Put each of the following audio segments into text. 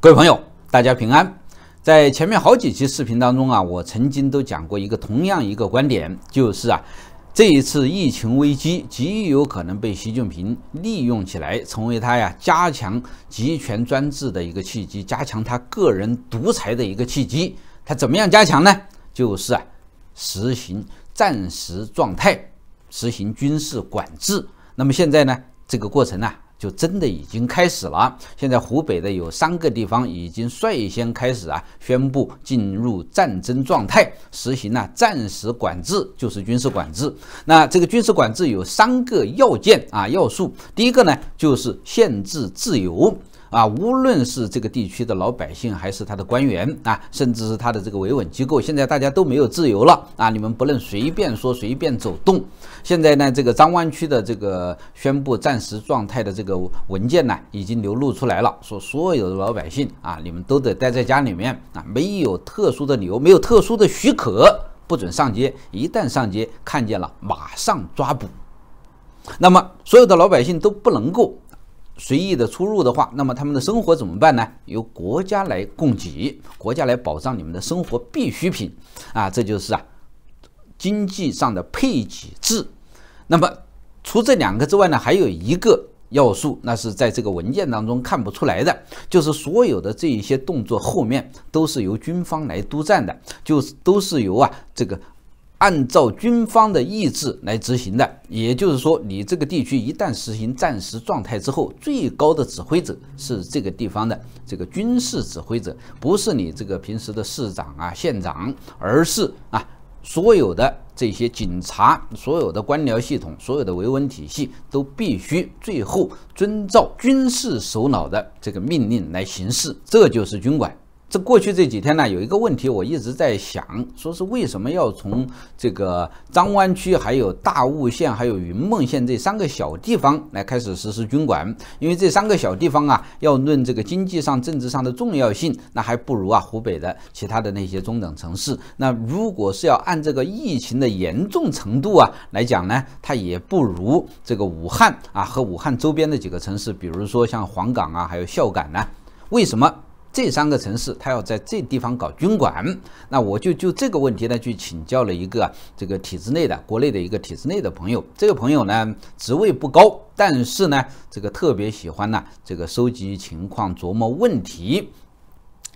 各位朋友，大家平安。在前面好几期视频当中啊，我曾经都讲过一个同样一个观点，就是啊，这一次疫情危机极有可能被习近平利用起来，成为他呀加强集权专制的一个契机，加强他个人独裁的一个契机。他怎么样加强呢？就是啊，实行战时状态，实行军事管制。那么现在呢，这个过程呢？就真的已经开始了。现在湖北的有三个地方已经率先开始啊，宣布进入战争状态，实行了暂时管制，就是军事管制。那这个军事管制有三个要件啊要素，第一个呢就是限制自由。啊，无论是这个地区的老百姓，还是他的官员啊，甚至是他的这个维稳机构，现在大家都没有自由了啊！你们不能随便说，随便走动。现在呢，这个张湾区的这个宣布暂时状态的这个文件呢，已经流露出来了，说所有的老百姓啊，你们都得待在家里面啊，没有特殊的理由，没有特殊的许可，不准上街。一旦上街，看见了马上抓捕。那么，所有的老百姓都不能够。随意的出入的话，那么他们的生活怎么办呢？由国家来供给，国家来保障你们的生活必需品啊，这就是啊经济上的配给制。那么除这两个之外呢，还有一个要素，那是在这个文件当中看不出来的，就是所有的这一些动作后面都是由军方来督战的，就是都是由啊这个。按照军方的意志来执行的，也就是说，你这个地区一旦实行战时状态之后，最高的指挥者是这个地方的这个军事指挥者，不是你这个平时的市长啊、县长，而是啊，所有的这些警察、所有的官僚系统、所有的维稳体系都必须最后遵照军事首脑的这个命令来行事，这就是军管。这过去这几天呢，有一个问题我一直在想，说是为什么要从这个张湾区、还有大悟县、还有云梦县这三个小地方来开始实施军管？因为这三个小地方啊，要论这个经济上、政治上的重要性，那还不如啊湖北的其他的那些中等城市。那如果是要按这个疫情的严重程度啊来讲呢，它也不如这个武汉啊和武汉周边的几个城市，比如说像黄冈啊，还有孝感呢？为什么？这三个城市，他要在这地方搞军管，那我就就这个问题呢，去请教了一个这个体制内的国内的一个体制内的朋友。这个朋友呢，职位不高，但是呢，这个特别喜欢呢，这个收集情况、琢磨问题，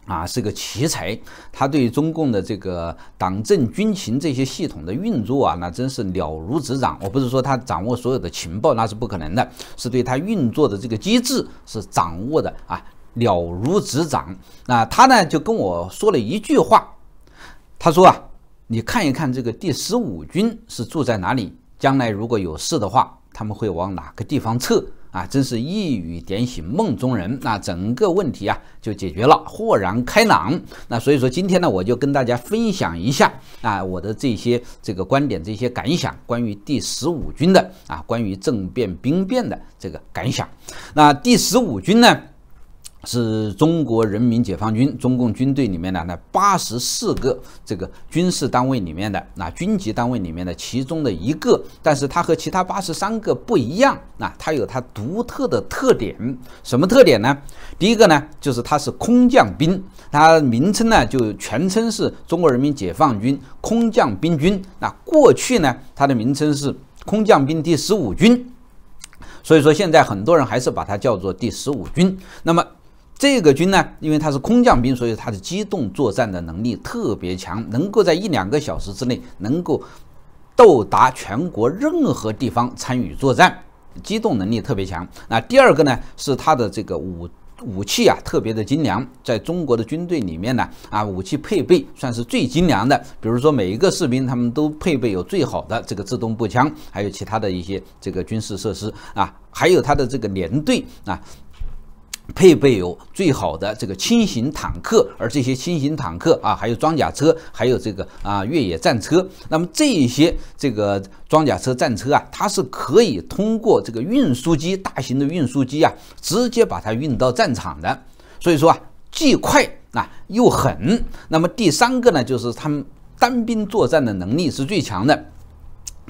啊，是个奇才。他对中共的这个党政军情这些系统的运作啊，那真是了如指掌。我不是说他掌握所有的情报，那是不可能的，是对他运作的这个机制是掌握的啊。了如指掌，那他呢就跟我说了一句话，他说啊，你看一看这个第十五军是住在哪里，将来如果有事的话，他们会往哪个地方撤啊？真是一语点醒梦中人，那整个问题啊就解决了，豁然开朗。那所以说今天呢，我就跟大家分享一下啊我的这些这个观点，这些感想，关于第十五军的啊，关于政变兵变的这个感想。那第十五军呢？是中国人民解放军中共军队里面的那八十四个这个军事单位里面的那军级单位里面的其中的一个，但是它和其他八十三个不一样，那它有它独特的特点。什么特点呢？第一个呢，就是它是空降兵，它名称呢就全称是中国人民解放军空降兵军。那过去呢，它的名称是空降兵第十五军，所以说现在很多人还是把它叫做第十五军。那么这个军呢，因为它是空降兵，所以它的机动作战的能力特别强，能够在一两个小时之内能够到达全国任何地方参与作战，机动能力特别强。那第二个呢，是它的这个武武器啊，特别的精良，在中国的军队里面呢，啊，武器配备算是最精良的。比如说，每一个士兵他们都配备有最好的这个自动步枪，还有其他的一些这个军事设施啊，还有它的这个连队啊。配备有最好的这个轻型坦克，而这些轻型坦克啊，还有装甲车，还有这个啊越野战车，那么这一些这个装甲车战车啊，它是可以通过这个运输机，大型的运输机啊，直接把它运到战场的，所以说啊，既快啊又狠。那么第三个呢，就是他们单兵作战的能力是最强的。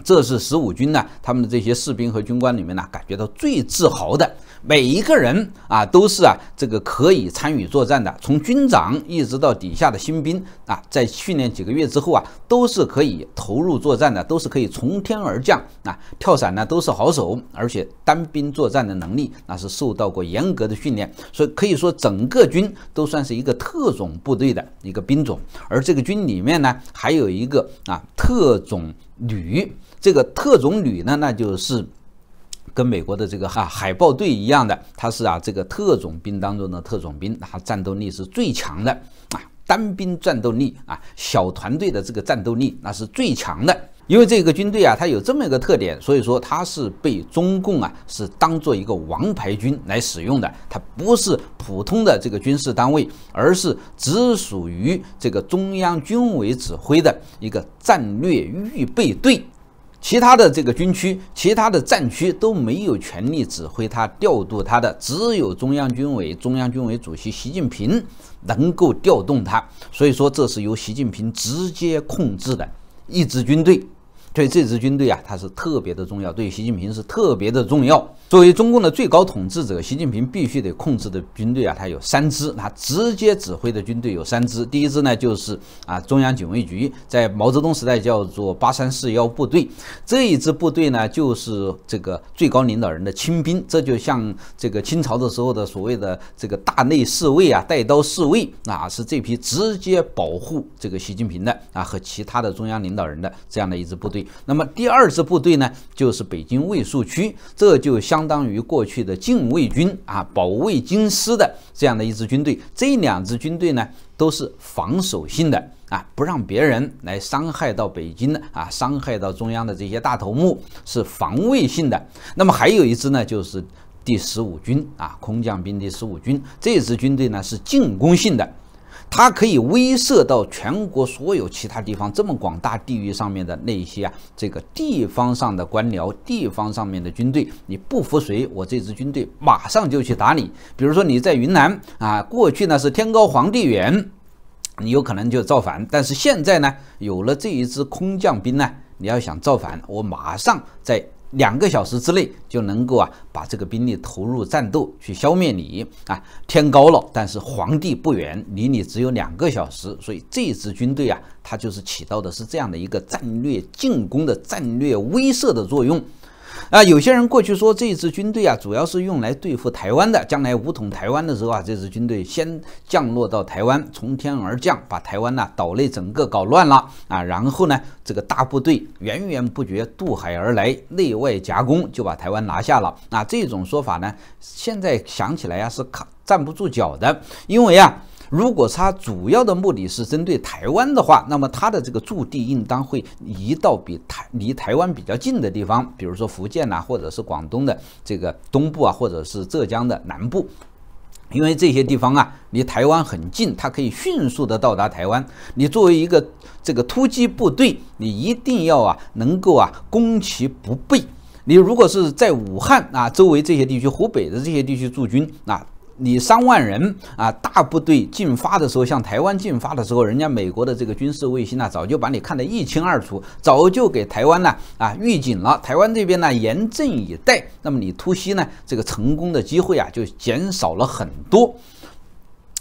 这是十五军呢，他们的这些士兵和军官里面呢，感觉到最自豪的每一个人啊，都是啊，这个可以参与作战的。从军长一直到底下的新兵啊，在训练几个月之后啊，都是可以投入作战的，都是可以从天而降啊，跳伞呢都是好手，而且单兵作战的能力那是受到过严格的训练，所以可以说整个军都算是一个特种部队的一个兵种。而这个军里面呢，还有一个啊。特种旅，这个特种旅呢，那就是跟美国的这个哈海豹队一样的，它是啊这个特种兵当中的特种兵，它战斗力是最强的啊，单兵战斗力啊，小团队的这个战斗力那是最强的。因为这个军队啊，它有这么一个特点，所以说它是被中共啊是当做一个王牌军来使用的，它不是普通的这个军事单位，而是只属于这个中央军委指挥的一个战略预备队，其他的这个军区、其他的战区都没有权利指挥它、调度它的，只有中央军委、中央军委主席习近平能够调动它，所以说这是由习近平直接控制的一支军队。对这支军队啊，它是特别的重要，对习近平是特别的重要。作为中共的最高统治者，习近平必须得控制的军队啊，它有三支，他直接指挥的军队有三支。第一支呢，就是啊，中央警卫局，在毛泽东时代叫做八三四幺部队，这一支部队呢，就是这个最高领导人的亲兵，这就像这个清朝的时候的所谓的这个大内侍卫啊，带刀侍卫啊，是这批直接保护这个习近平的啊和其他的中央领导人的这样的一支部队。那么第二支部队呢，就是北京卫戍区，这就相当于过去的禁卫军啊，保卫京师的这样的一支军队。这两支军队呢，都是防守性的啊，不让别人来伤害到北京的啊，伤害到中央的这些大头目，是防卫性的。那么还有一支呢，就是第十五军啊，空降兵第十五军，这支军队呢是进攻性的。它可以威慑到全国所有其他地方这么广大地域上面的那些啊，这个地方上的官僚、地方上面的军队，你不服谁？我这支军队马上就去打你。比如说你在云南啊，过去呢是天高皇帝远，你有可能就造反。但是现在呢，有了这一支空降兵呢，你要想造反，我马上在。两个小时之内就能够啊，把这个兵力投入战斗去消灭你啊！天高了，但是皇帝不远，离你只有两个小时，所以这支军队啊，它就是起到的是这样的一个战略进攻的战略威慑的作用。啊，有些人过去说这支军队啊，主要是用来对付台湾的。将来武统台湾的时候啊，这支军队先降落到台湾，从天而降，把台湾呢岛内整个搞乱了啊。然后呢，这个大部队源源不绝渡海而来，内外夹攻，就把台湾拿下了。那这种说法呢，现在想起来呀，是站不住脚的，因为啊，如果它主要的目的是针对台湾的话，那么它的这个驻地应当会移到比台离台湾比较近的地方，比如说福建啊，或者是广东的这个东部啊，或者是浙江的南部，因为这些地方啊离台湾很近，它可以迅速的到达台湾。你作为一个这个突击部队，你一定要啊能够啊攻其不备。你如果是在武汉啊周围这些地区、湖北的这些地区驻军啊。你三万人啊，大部队进发的时候，向台湾进发的时候，人家美国的这个军事卫星啊，早就把你看得一清二楚，早就给台湾呢啊预警了。台湾这边呢严阵以待，那么你突袭呢，这个成功的机会啊就减少了很多。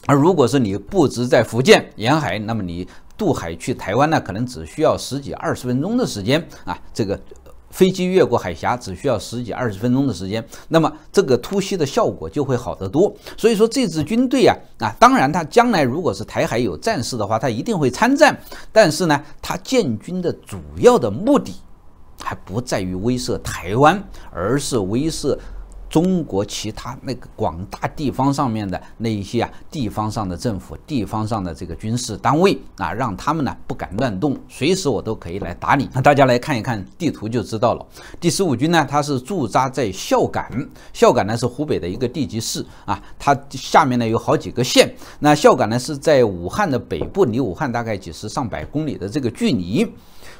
而如果是你布置在福建沿海，那么你渡海去台湾呢，可能只需要十几二十分钟的时间啊，这个。飞机越过海峡只需要十几二十分钟的时间，那么这个突袭的效果就会好得多。所以说这支军队啊，啊，当然它将来如果是台海有战事的话，它一定会参战。但是呢，它建军的主要的目的还不在于威慑台湾，而是威慑。中国其他那个广大地方上面的那一些啊，地方上的政府、地方上的这个军事单位啊，让他们呢不敢乱动，随时我都可以来打你。那大家来看一看地图就知道了。第十五军呢，它是驻扎在孝感，孝感呢是湖北的一个地级市啊，它下面呢有好几个县。那孝感呢是在武汉的北部，离武汉大概几十上百公里的这个距离。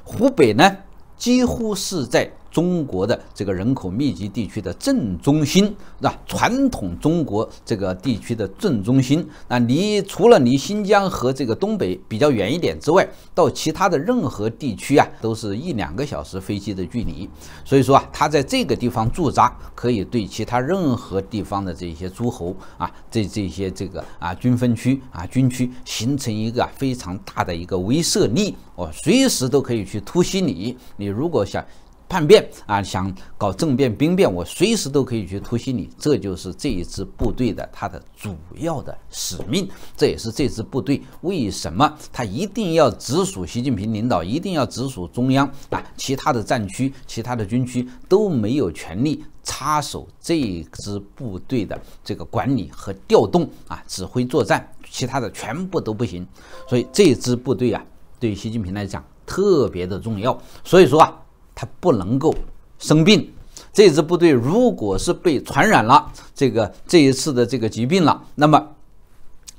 湖北呢几乎是在。中国的这个人口密集地区的正中心，是吧？传统中国这个地区的正中心，那离除了离新疆和这个东北比较远一点之外，到其他的任何地区啊，都是一两个小时飞机的距离。所以说啊，他在这个地方驻扎，可以对其他任何地方的这些诸侯啊，这这些这个啊军分区啊军区形成一个非常大的一个威慑力。我随时都可以去突袭你。你如果想。叛变啊！想搞政变、兵变，我随时都可以去突袭你。这就是这一支部队的它的主要的使命。这也是这支部队为什么它一定要直属习近平领导，一定要直属中央啊！其他的战区、其他的军区都没有权利插手这支部队的这个管理和调动啊，指挥作战，其他的全部都不行。所以这支部队啊，对习近平来讲特别的重要。所以说啊。他不能够生病，这支部队如果是被传染了这个这一次的这个疾病了，那么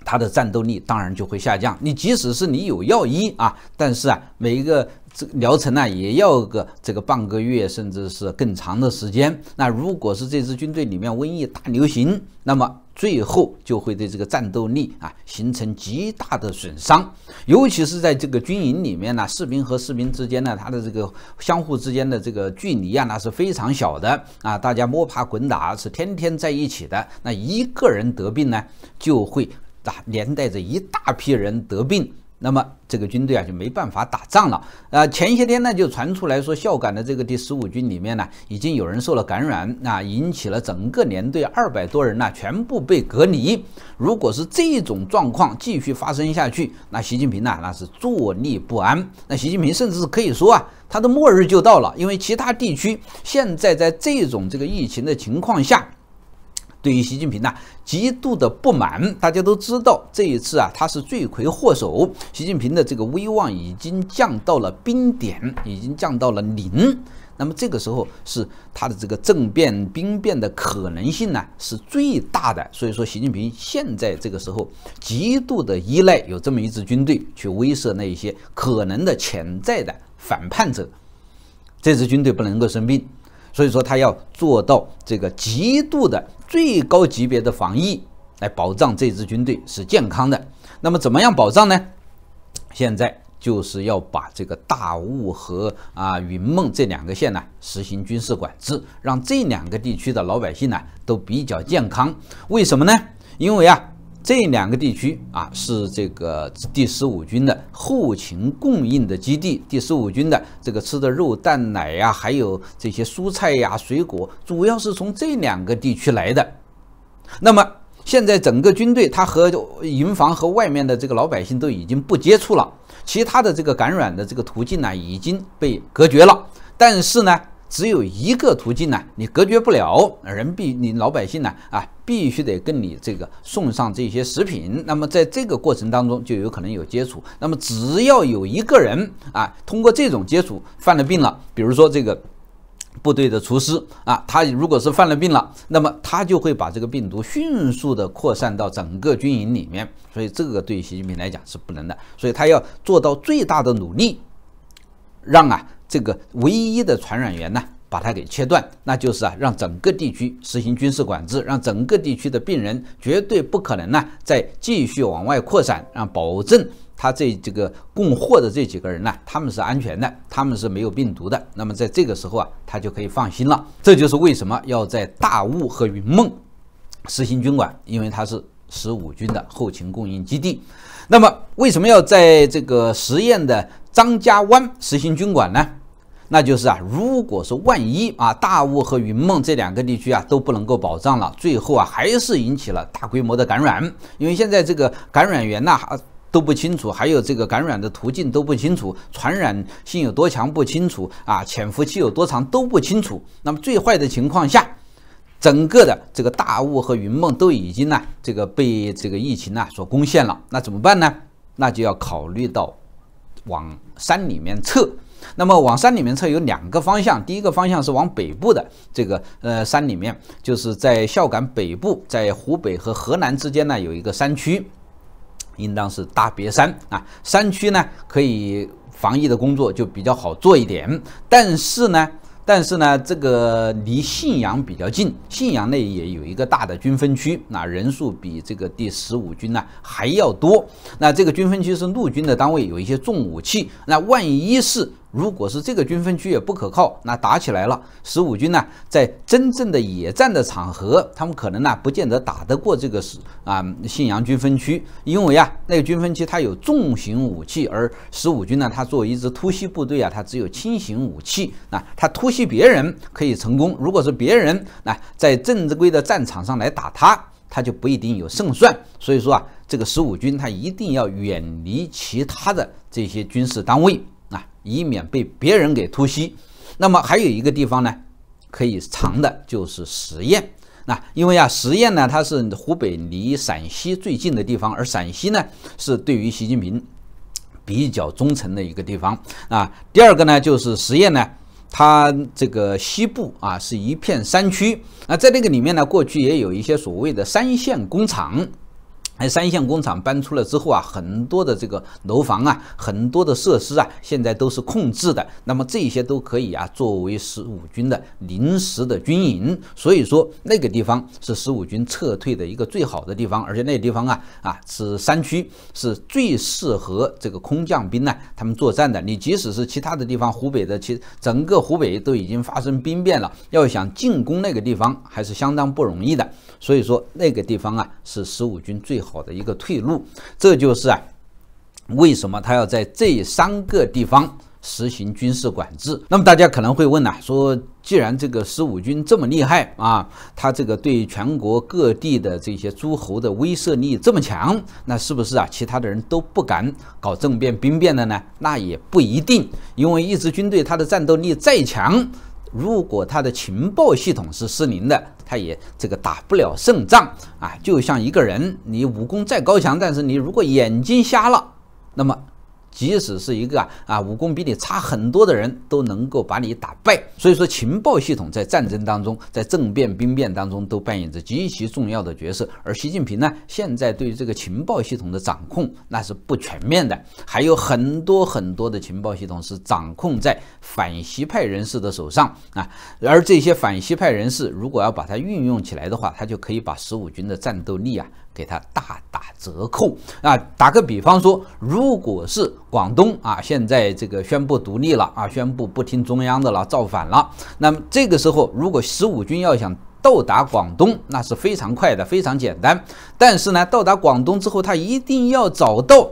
他的战斗力当然就会下降。你即使是你有药医啊，但是啊，每一个这疗程呢也要个这个半个月甚至是更长的时间。那如果是这支军队里面瘟疫大流行，那么。最后就会对这个战斗力啊形成极大的损伤，尤其是在这个军营里面呢，士兵和士兵之间呢，他的这个相互之间的这个距离啊，那是非常小的啊，大家摸爬滚打是天天在一起的，那一个人得病呢，就会打连带着一大批人得病。那么这个军队啊就没办法打仗了。呃，前些天呢就传出来说，孝感的这个第十五军里面呢已经有人受了感染，啊，引起了整个连队二百多人呢全部被隔离。如果是这种状况继续发生下去，那习近平呢那是坐立不安。那习近平甚至是可以说啊，他的末日就到了，因为其他地区现在在这种这个疫情的情况下。对于习近平呢，极度的不满。大家都知道，这一次啊，他是罪魁祸首。习近平的这个威望已经降到了冰点，已经降到了零。那么这个时候，是他的这个政变兵变的可能性呢，是最大的。所以说，习近平现在这个时候，极度的依赖有这么一支军队去威慑那一些可能的潜在的反叛者。这支军队不能够生病，所以说他要做到这个极度的。最高级别的防疫来保障这支军队是健康的。那么，怎么样保障呢？现在就是要把这个大悟和啊云梦这两个县呢实行军事管制，让这两个地区的老百姓呢都比较健康。为什么呢？因为啊。这两个地区啊，是这个第十五军的后勤供应的基地。第十五军的这个吃的肉蛋奶呀，还有这些蔬菜呀、水果，主要是从这两个地区来的。那么现在整个军队，它和营房和外面的这个老百姓都已经不接触了，其他的这个感染的这个途径呢，已经被隔绝了。但是呢，只有一个途径呢，你隔绝不了人必你老百姓呢啊，必须得跟你这个送上这些食品。那么在这个过程当中就有可能有接触。那么只要有一个人啊，通过这种接触犯了病了，比如说这个部队的厨师啊，他如果是犯了病了，那么他就会把这个病毒迅速的扩散到整个军营里面。所以这个对习近平来讲是不能的，所以他要做到最大的努力，让啊。这个唯一的传染源呢，把它给切断，那就是啊，让整个地区实行军事管制，让整个地区的病人绝对不可能呢再继续往外扩散，让保证他这这个供货的这几个人呢，他们是安全的，他们是没有病毒的。那么在这个时候啊，他就可以放心了。这就是为什么要在大雾和云梦实行军管，因为它是十五军的后勤供应基地。那么为什么要在这个十堰的张家湾实行军管呢？那就是啊，如果说万一啊，大雾和云梦这两个地区啊都不能够保障了，最后啊还是引起了大规模的感染，因为现在这个感染源呐都不清楚，还有这个感染的途径都不清楚，传染性有多强不清楚啊，潜伏期有多长都不清楚。那么最坏的情况下，整个的这个大雾和云梦都已经呢这个被这个疫情呢所攻陷了，那怎么办呢？那就要考虑到往山里面撤。那么往山里面撤有两个方向，第一个方向是往北部的这个呃山里面，就是在孝感北部，在湖北和河南之间呢有一个山区，应当是大别山啊。山区呢可以防疫的工作就比较好做一点，但是呢，但是呢这个离信阳比较近，信阳内也有一个大的军分区，那人数比这个第十五军呢还要多。那这个军分区是陆军的单位，有一些重武器，那万一是。如果是这个军分区也不可靠，那打起来了，十五军呢，在真正的野战的场合，他们可能呢不见得打得过这个是啊信阳军分区，因为啊那个军分区它有重型武器，而十五军呢，它作为一支突袭部队啊，它只有轻型武器，那它突袭别人可以成功，如果是别人那在正规的战场上来打他，他就不一定有胜算。所以说啊，这个十五军他一定要远离其他的这些军事单位。以免被别人给突袭，那么还有一个地方呢，可以藏的就是十堰。那因为啊，十堰呢，它是湖北离陕西最近的地方，而陕西呢是对于习近平比较忠诚的一个地方啊。第二个呢，就是十堰呢，它这个西部啊是一片山区，啊，在这个里面呢，过去也有一些所谓的三线工厂。哎，三线工厂搬出了之后啊，很多的这个楼房啊，很多的设施啊，现在都是空置的。那么这些都可以啊，作为十五军的临时的军营。所以说，那个地方是十五军撤退的一个最好的地方，而且那个地方啊，啊是山区，是最适合这个空降兵呢他们作战的。你即使是其他的地方，湖北的其整个湖北都已经发生兵变了，要想进攻那个地方还是相当不容易的。所以说，那个地方啊，是十五军最。好的一个退路，这就是啊，为什么他要在这三个地方实行军事管制？那么大家可能会问呢，说既然这个十五军这么厉害啊，他这个对全国各地的这些诸侯的威慑力这么强，那是不是啊，其他的人都不敢搞政变兵变的呢？那也不一定，因为一支军队他的战斗力再强。如果他的情报系统是失灵的，他也这个打不了胜仗啊。就像一个人，你武功再高强，但是你如果眼睛瞎了，那么。即使是一个啊武功比你差很多的人，都能够把你打败。所以说，情报系统在战争当中，在政变、兵变当中都扮演着极其重要的角色。而习近平呢，现在对这个情报系统的掌控那是不全面的，还有很多很多的情报系统是掌控在反西派人士的手上啊。而这些反西派人士如果要把它运用起来的话，他就可以把十五军的战斗力啊。给它大打折扣啊！打个比方说，如果是广东啊，现在这个宣布独立了啊，宣布不听中央的了，造反了，那么这个时候，如果十五军要想到达广东，那是非常快的，非常简单。但是呢，到达广东之后，他一定要找到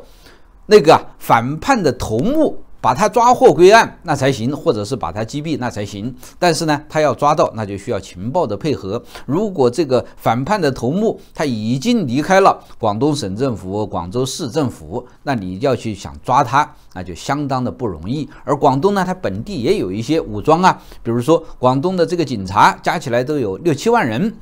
那个反叛的头目。把他抓获归案那才行，或者是把他击毙那才行。但是呢，他要抓到那就需要情报的配合。如果这个反叛的头目他已经离开了广东省政府、广州市政府，那你要去想抓他，那就相当的不容易。而广东呢，它本地也有一些武装啊，比如说广东的这个警察加起来都有六七万人，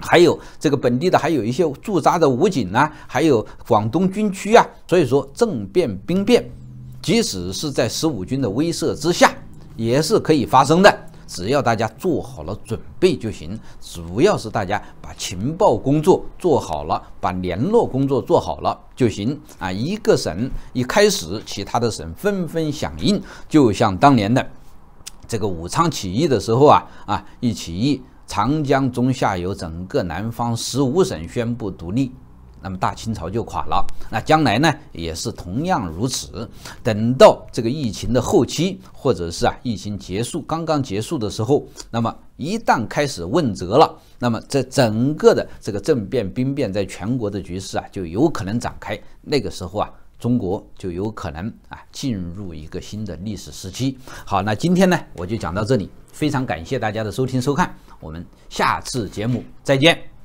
还有这个本地的还有一些驻扎的武警啊，还有广东军区啊。所以说政变兵变。即使是在十五军的威慑之下，也是可以发生的。只要大家做好了准备就行，主要是大家把情报工作做好了，把联络工作做好了就行啊！一个省一开始，其他的省纷纷响应，就像当年的这个武昌起义的时候啊啊！一起义，长江中下游整个南方十五省宣布独立。那么大清朝就垮了，那将来呢也是同样如此。等到这个疫情的后期，或者是啊疫情结束刚刚结束的时候，那么一旦开始问责了，那么这整个的这个政变兵变在全国的局势啊就有可能展开。那个时候啊，中国就有可能啊进入一个新的历史时期。好，那今天呢我就讲到这里，非常感谢大家的收听收看，我们下次节目再见。